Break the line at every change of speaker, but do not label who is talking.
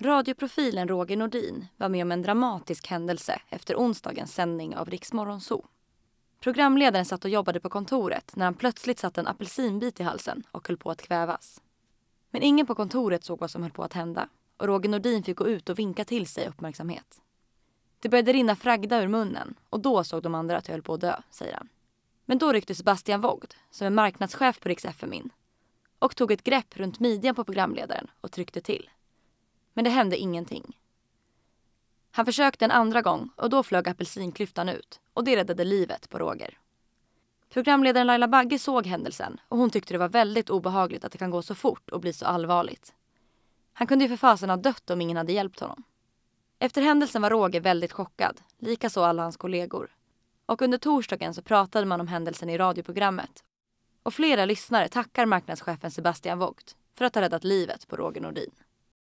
Radioprofilen Roger Nordin var med om en dramatisk händelse efter onsdagens sändning av Riksmorgon Zoo. Programledaren satt och jobbade på kontoret när han plötsligt satte en apelsinbit i halsen och höll på att kvävas. Men ingen på kontoret såg vad som höll på att hända och Roger Nordin fick gå ut och vinka till sig uppmärksamhet. Det började rinna fragda ur munnen och då såg de andra att jag höll på att dö, säger han. Men då ryckte Sebastian Vogd, som är marknadschef på riks FM och tog ett grepp runt midjan på programledaren och tryckte till. Men det hände ingenting. Han försökte en andra gång och då flög apelsinklyftan ut och det räddade livet på Roger. Programledaren Laila Bagge såg händelsen och hon tyckte det var väldigt obehagligt att det kan gå så fort och bli så allvarligt. Han kunde ju för fasen ha dött om ingen hade hjälpt honom. Efter händelsen var Roger väldigt chockad, likaså alla hans kollegor. Och under torsdagen så pratade man om händelsen i radioprogrammet. Och flera lyssnare tackar marknadschefen Sebastian Vogt för att ha räddat livet på Roger Nordin.